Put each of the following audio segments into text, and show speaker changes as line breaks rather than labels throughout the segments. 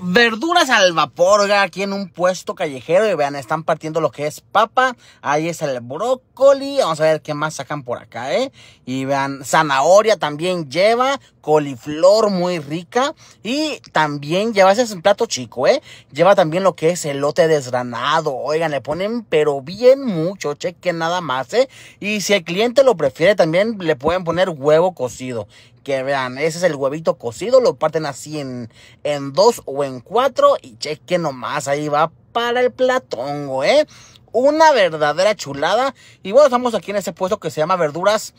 verduras al vapor, aquí en un puesto callejero. Y vean, están partiendo lo que es papa. Ahí es el brócoli. Vamos a ver qué más sacan por acá, ¿eh? Y vean, zanahoria también lleva. Coliflor muy rica. Y también lleva, ese es un plato chico, ¿eh? Lleva también lo que es elote desgranado. Oigan, le ponen pero bien mucho. Chequen nada más, ¿eh? Y si el cliente lo prefiere, también le pueden poner huevo cocido que vean, ese es el huevito cocido, lo parten así en, en dos o en cuatro y chequen nomás, ahí va para el platongo, ¿eh? Una verdadera chulada. Y bueno, estamos aquí en ese puesto que se llama Verduras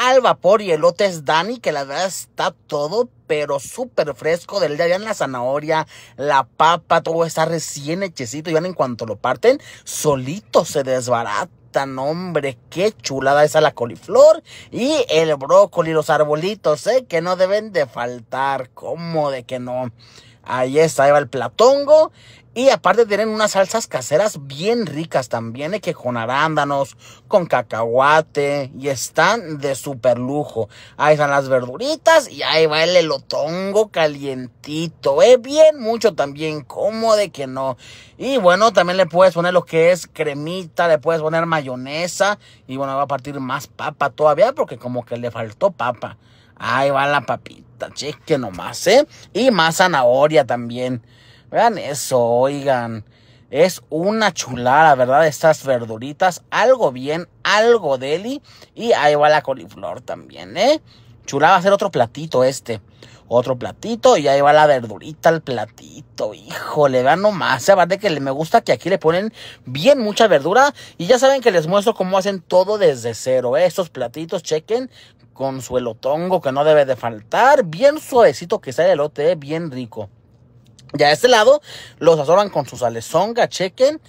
al vapor y el elotes Dani, que la verdad está todo, pero súper fresco. Del día en la zanahoria, la papa, todo está recién hechecito. Y en cuanto lo parten, solito se desbarata hombre, qué chulada esa la coliflor y el brócoli, los arbolitos, ¿eh? que no deben de faltar, como de que no? Ahí está, ahí va el platongo. Y aparte tienen unas salsas caseras bien ricas también, de eh, que con arándanos, con cacahuate, y están de super lujo. Ahí están las verduritas y ahí va el elotongo calientito, es eh, bien mucho también, cómo de que no. Y bueno, también le puedes poner lo que es cremita, le puedes poner mayonesa, y bueno, va a partir más papa todavía, porque como que le faltó papa. Ahí va la papita, cheque nomás, ¿eh? Y más zanahoria también. Vean eso, oigan. Es una chulada, ¿verdad? Estas verduritas. Algo bien, algo deli. Y ahí va la coliflor también, ¿eh? Chulada va a ser otro platito este. Otro platito y ahí va la verdurita al platito. Híjole, vean nomás. de ¿eh? que me gusta que aquí le ponen bien mucha verdura. Y ya saben que les muestro cómo hacen todo desde cero. ¿eh? Estos platitos, chequen con su elotongo que no debe de faltar, bien suavecito que sale el elote, bien rico. Ya a este lado Los asoran con su salezonga, chequen,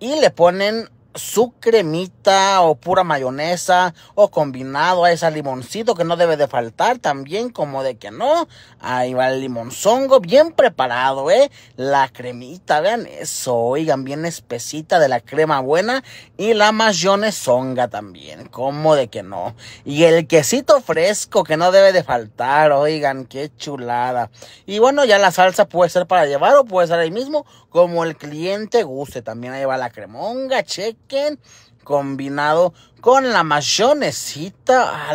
y le ponen su cremita o pura mayonesa o combinado a esa limoncito que no debe de faltar también como de que no. Ahí va el limonzongo bien preparado, ¿eh? La cremita, vean eso, oigan, bien espesita de la crema buena y la mayonesonga también, como de que no. Y el quesito fresco que no debe de faltar, oigan, qué chulada. Y bueno, ya la salsa puede ser para llevar o puede ser ahí mismo como el cliente guste. También ahí va la cremonga, cheque combinado con la mayonesita.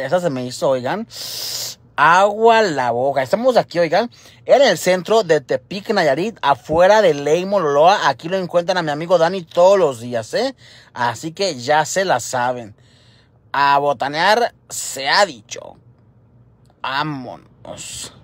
ya se me hizo, oigan. Agua la boca. Estamos aquí, oigan, en el centro de Tepic, Nayarit, afuera de Ley Aquí lo encuentran a mi amigo Dani todos los días, ¿eh? Así que ya se la saben. A botanear se ha dicho. Vámonos.